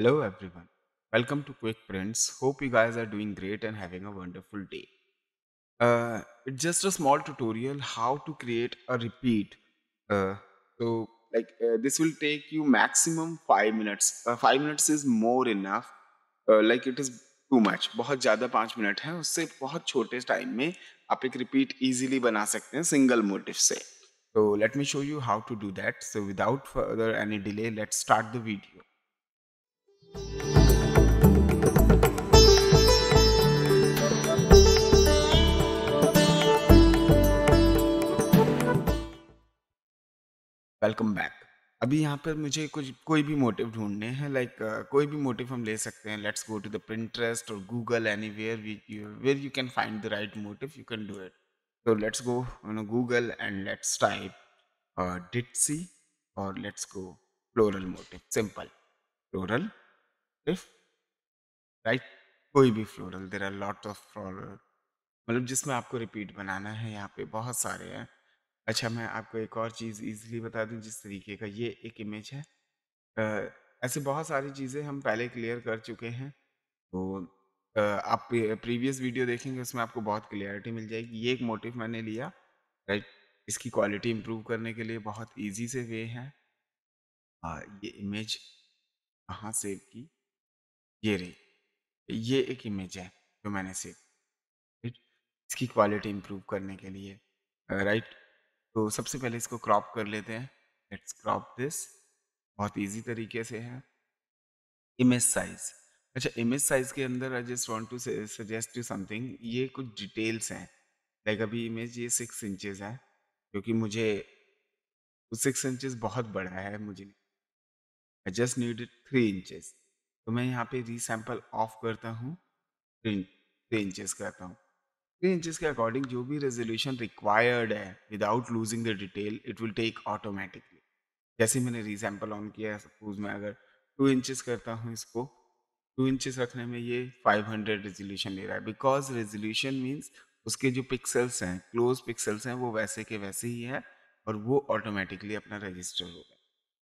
Hello everyone. Welcome to Quick Prints. Hope you guys are doing great and having a wonderful day. Uh, it's just a small tutorial how to create a repeat. Uh, so like uh, this will take you maximum 5 minutes. Uh, 5 minutes is more enough. Uh, like it is too much. बहुत ज़्यादा पांच minute है उससे बहुत छोटे time में आप एक रिपीट इजीली बना सकते हैं सिंगल मोटिव से. So let me show you how to do that. So without further any delay, let's start the video. Welcome back अभी यहाँ पर मुझे कुछ कोई भी मोटिव ढूंढने हैं लाइक कोई भी मोटिव हम ले सकते हैं let's go to the Pinterest और Google anywhere where you can find the right motif you can do it तो let's go you know Google and let's type ditsy और let's go floral motif simple floral if right कोई भी floral there are lot of floral मतलब जिसमें आपको repeat बनाना है यहाँ पे बहुत सारे हैं अच्छा मैं आपको एक और चीज़ ईज़िली बता दूँ जिस तरीके का ये एक इमेज है ऐसे बहुत सारी चीज़ें हम पहले क्लियर कर चुके हैं। तो आप प्रीवियस वीडियो देखेंगे उसमें आपको बहुत क्लियरिटी मिल जाएगी। ये एक मोटिव मैंने लिया, राइट? इसकी क्वालिटी इम्प्रूव करने के लिए बहुत ईज़ी से वे हैं। आ, ये इमेज कहाँ सेव की? ये रही। ये एक इमेज है जो मैंने सेव इसकी क्वालिटी इम्प्रूव करने के लिए राइट? तो सबसे पहले इसको क्रॉप कर लेते हैं लेट्स क्रॉप दिस बहुत इजी तरीके से है इमेज साइज अच्छा इमेज साइज के अंदर I just want to suggest you something ये कुछ डिटेल्स हैं लाइक अभी इमेज ये सिक्स इंचेस है क्योंकि मुझे सिक्स इंचेस बहुत बड़ा है मुझे I just need three inches तो मैं यहाँ पे रीसैम्पल ऑफ करता हूँ थ्री इंचेस करता हूँ 3 इंचज के अकॉर्डिंग जो भी रेजोल्यूशन रिक्वायर्ड है without losing the detail it will take automatically जैसे मैंने रीसैम्पल ऑन किया है सपोज मैं अगर टू इंचेस करता हूँ इसको टू इंचेस रखने में ये 500 रेजोल्यूशन ले रहा है बिकॉज रेजोल्यूशन मीन्स उसके जो पिक्सल्स हैं क्लोज पिक्सल्स हैं वो वैसे के वैसे ही है और वो ऑटोमेटिकली अपना रजिस्टर होगा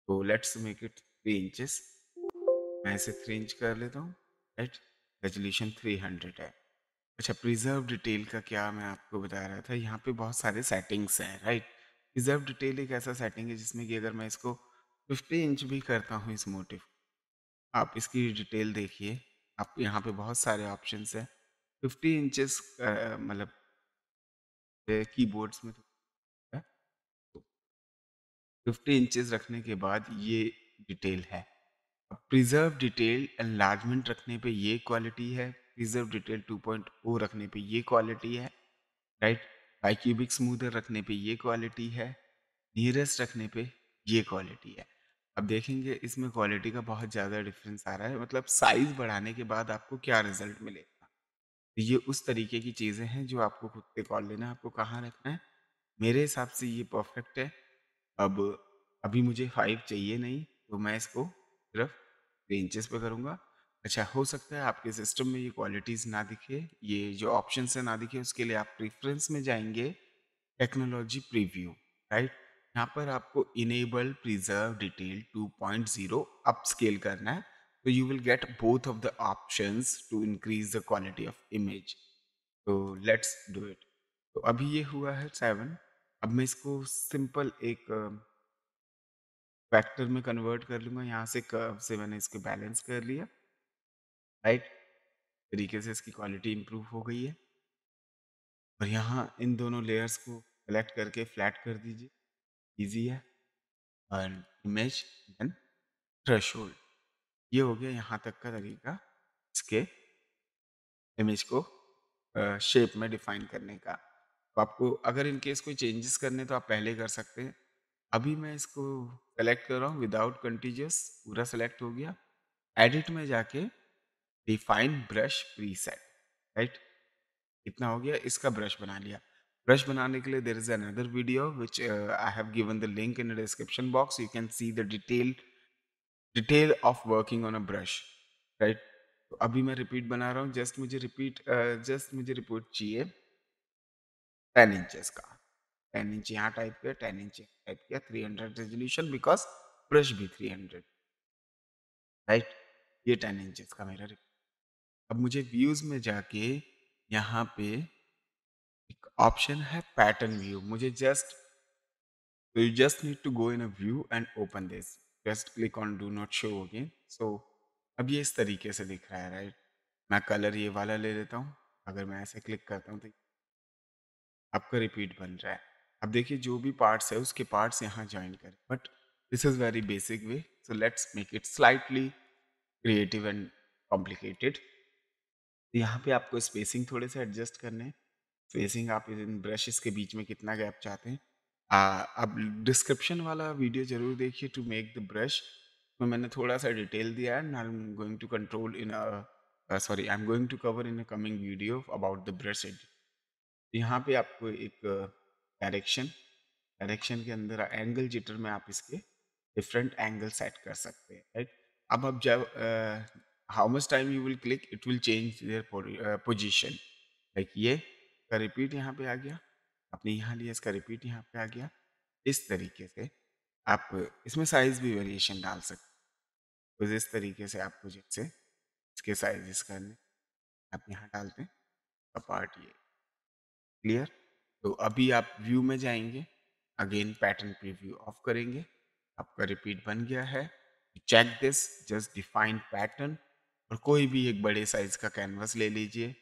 तो let's make it three inches मैं इसे थ्री इंच कर लेता हूँ एट रेजोल्यूशन थ्री हंड्रेड है अच्छा प्रिजर्व डिटेल का क्या मैं आपको बता रहा था यहाँ पे बहुत सारे सेटिंग्स हैं राइट प्रिजर्व डिटेल एक ऐसा सेटिंग है जिसमें कि अगर मैं इसको फिफ्टी इंच भी करता हूँ इस मोटिव आप इसकी डिटेल देखिए आप यहाँ पे बहुत सारे ऑप्शंस हैं फिफ्टी इंचेस मतलब कीबोर्ड्स में फिफ्टी तो, इंचज तो रखने के बाद ये डिटेल है प्रिजर्व डिटेल एनलार्जमेंट रखने पे ये क्वालिटी है रिजर्व डिटेल 2.0 रखने पे ये क्वालिटी है राइट क्यूबिक स्मूदर रखने पे ये क्वालिटी है नियरेस्ट रखने पे ये क्वालिटी है अब देखेंगे इसमें क्वालिटी का बहुत ज़्यादा डिफरेंस आ रहा है मतलब साइज़ बढ़ाने के बाद आपको क्या रिजल्ट मिलेगा तो ये उस तरीके की चीज़ें हैं जो आपको खुद पे कॉल लेना है आपको कहाँ रखना है मेरे हिसाब से ये परफेक्ट है अब अभी मुझे फाइव चाहिए नहीं तो मैं इसको सिर्फ रेंचेस पे करूँगा अच्छा हो सकता है आपके सिस्टम में ये क्वालिटीज़ ना दिखे ये जो ऑप्शन है ना दिखे उसके लिए आप प्रेफरेंस में जाएंगे टेक्नोलॉजी प्रीव्यू राइट यहाँ पर आपको इनेबल प्रिजर्व डिटेल 2.0 अपस्केल करना है तो you will get both of the option to increase the quality of image तो लेट्स डू इट तो अभी ये हुआ है सेवन अब मैं इसको सिंपल एक फैक्टर uh, में कन्वर्ट कर लूँगा यहाँ से कर्व से मैंने इसको बैलेंस कर लिया राइट तरीके से इसकी क्वालिटी इम्प्रूव हो गई है और यहाँ इन दोनों लेयर्स को कलेक्ट करके फ्लैट कर दीजिए इजी है और इमेज देन थ्रेश ये हो गया यहाँ तक का तरीका इसके इमेज को शेप में डिफाइन करने का तो आपको अगर इनकेस कोई चेंजेस करने तो आप पहले कर सकते हैं अभी मैं इसको सेलेक्ट कर रहा हूँ विदाउट कंटीजियस पूरा सेलेक्ट हो गया एडिट में जाके डिफाइन ब्रश प्रीसेट राइट इतना हो गया इसका ब्रश बना लिया ब्रश बनाने के लिए there is another video which I have given the link in the description box you can see the detail detail of working on a brush right तो अभी मैं रिपीट बना रहा हूँ जस्ट मुझे रिपीट जस्ट uh, मुझे report चाहिए ten inches का टेन इंच यहाँ टाइप किया टेन इंच टाइप किया three hundred resolution because brush भी थ्री हंड्रेड राइट ये टेन इंचेस का मेरा रिपोर्ट अब मुझे व्यूज में जाके यहाँ पे एक ऑप्शन है पैटर्न व्यू मुझे जस्ट तो you just need to go in a view and open this just click on do not show again so अब ये इस तरीके से दिख रहा है राइट मैं कलर ये वाला ले लेता हूँ अगर मैं ऐसे क्लिक करता हूँ तो आपका रिपीट बन रहा है अब देखिए जो भी पार्ट्स है उसके पार्ट्स यहाँ ज्वाइन करें but this is very basic way so let's make it slightly creative and complicated तो यहाँ पे आपको स्पेसिंग थोड़े से एडजस्ट करने हैं स्पेसिंग आप इन ब्रशेस के बीच में कितना गैप चाहते हैं आ, अब डिस्क्रिप्शन वाला वीडियो जरूर देखिए टू मेक द ब्रश में मैंने थोड़ा सा डिटेल दिया and I am going to control in sorry I am going to cover in a coming video about the brush add यहाँ पे आपको एक डायरेक्शन uh, डायरेक्शन के अंदर एंगल जिटर में आप इसके डिफरेंट एंगल सेट कर सकते हैं राइट अब अब जब uh, how much time you will click it will change their uh, position like ये का रिपीट यहाँ पे आ गया आपने यहाँ लिया इसका रिपीट यहाँ पे आ गया इस तरीके से आप इसमें साइज भी वेरिएशन डाल सकते तो इस तरीके से आपको जैसे इसके साइजेस करने आप यहाँ डालते हैं पार्ट तो ये क्लियर तो अभी आप व्यू में जाएंगे अगेन पैटर्न प्रीव्यू ऑफ करेंगे आपका रिपीट बन गया है check this just define pattern और कोई भी एक बड़े साइज का कैनवस ले लीजिए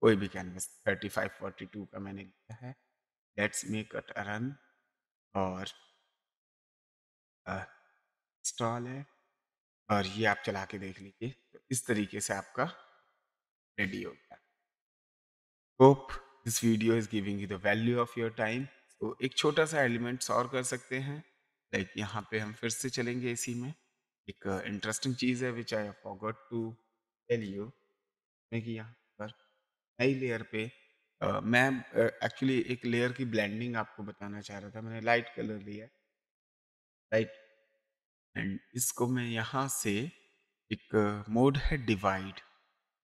कोई भी कैनवस फोर्टी टू का मैंने लिया है लेट्स मेक अ टर्न और स्टॉल है और ये आप चला के देख लीजिए तो इस तरीके से आपका रेडी हो गया hope this video is giving you the value of your time तो एक छोटा सा एलिमेंट्स और कर सकते हैं लाइक यहाँ पे हम फिर से चलेंगे इसी में एक इंटरेस्टिंग चीज़ है which I forgot to tell you मैं कि यहाँ पर नई लेयर पे अ, मैं एक्चुअली एक लेयर की ब्लेंडिंग आपको बताना चाह रहा था मैंने लाइट कलर लिया राइट एंड इसको मैं यहाँ से एक मोड है डिवाइड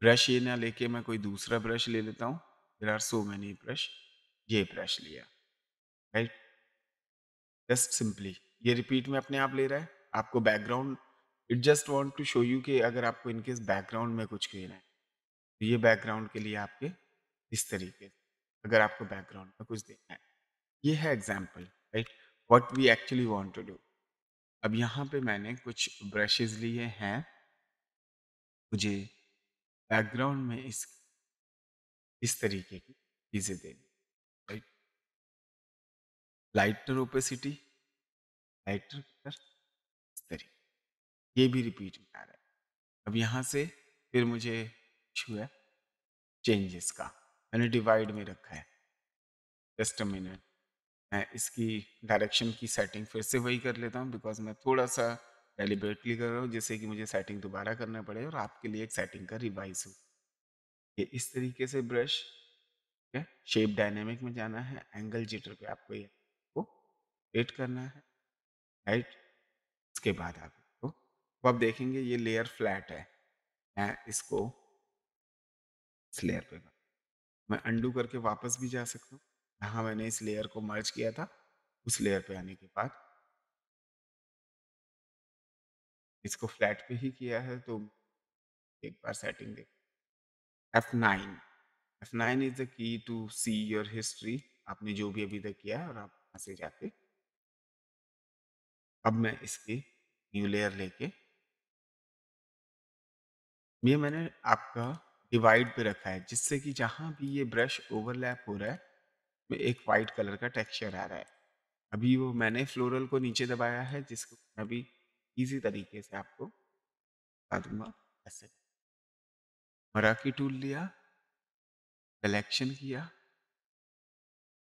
ब्रश ये ना लेके मैं कोई दूसरा ब्रश ले लेता हूँ there are so many brush ये ब्रश लिया राइट जस्ट सिंपली ये रिपीट में अपने आप ले रहा है आपको background it just want to show you कि अगर आपको इनकेस बैकग्राउंड में कुछ कहना है तो ये बैकग्राउंड के लिए आपके इस तरीके से अगर आपको बैकग्राउंड में कुछ देना है ये है example right what we actually want to do अब यहाँ पे मैंने कुछ ब्रशेज लिए हैं मुझे बैकग्राउंड में इस इस तरीके की चीज़ें देनी राइट लाइटर ओपेसिटी लाइटर इस तरीके ये भी रिपीट में आ रहा है अब यहाँ से फिर मुझे इशू है चेंजेस का मैंने डिवाइड में रखा है जस्ट अ मिनट मैं इसकी डायरेक्शन की सेटिंग फिर से वही कर लेता हूँ बिकॉज मैं थोड़ा सा डेलीबरेटली कर रहा हूँ जिससे कि मुझे सेटिंग दोबारा करना पड़े और आपके लिए एक सेटिंग का रिवाइज हो ये इस तरीके से ब्रश शेप डायनेमिक में जाना है एंगल जिटर पे आपको ये वो एड करना है राइट इसके बाद आप तो आप देखेंगे ये लेयर फ्लैट है मैं इसको इस लेयर पे मैं अंडू करके वापस भी जा सकता हूँ जहाँ मैंने इस लेयर को मर्ज किया था उस लेयर पे आने के बाद इसको फ्लैट पे ही किया है तो एक बार सेटिंग देख F nine F nine is the key to see your history आपने जो भी अभी तक किया है और आप वहाँ से जाके अब मैं इसकी न्यू लेयर लेके ये मैंने आपका डिवाइड पे रखा है जिससे कि जहाँ भी ये ब्रश ओवरलैप हो रहा है एक वाइट कलर का टेक्सचर आ रहा है अभी वो मैंने फ्लोरल को नीचे दबाया है जिसको मैं अभी इजी तरीके से आपको बता दूंगा ऐसे मराकी टूल लिया कलेक्शन किया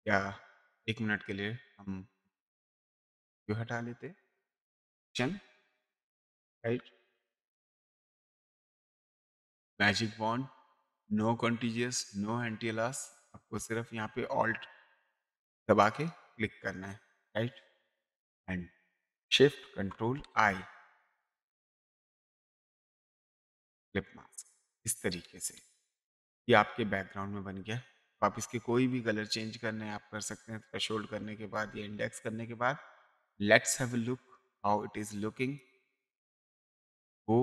या एक मिनट के लिए हम जो हटा लेते चल right magic wand no contiguous no antialias आपको सिर्फ यहाँ पे ऑल्ट दबा के क्लिक करना है right and shift control I clip mask इस तरीके से ये आपके बैकग्राउंड में बन गया तो आप इसके कोई भी कलर चेंज करने आप कर सकते हैं थ्रेशोल्ड करने के बाद या इंडेक्स करने के बाद let's have a look how it is looking वो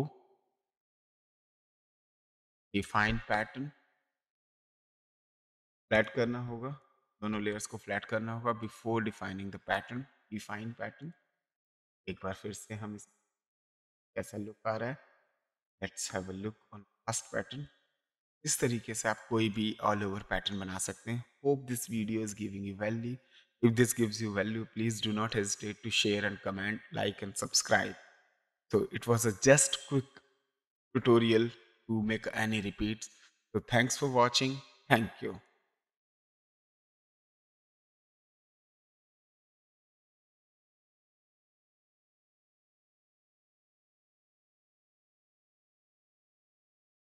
डिफाइंड पैटर्न फ्लैट करना होगा दोनों लेयर्स को फ्लैट करना होगा before defining the pattern define pattern एक बार फिर से हम इस कैसा लुक आ रहा है let's have a look on first pattern इस तरीके से आप कोई भी ऑल ओवर पैटर्न बना सकते हैं hope this video is giving you value if this gives you value please do not hesitate to share and comment like and subscribe तो it was a just quick tutorial to make any repeats. So thanks for watching. Thank you.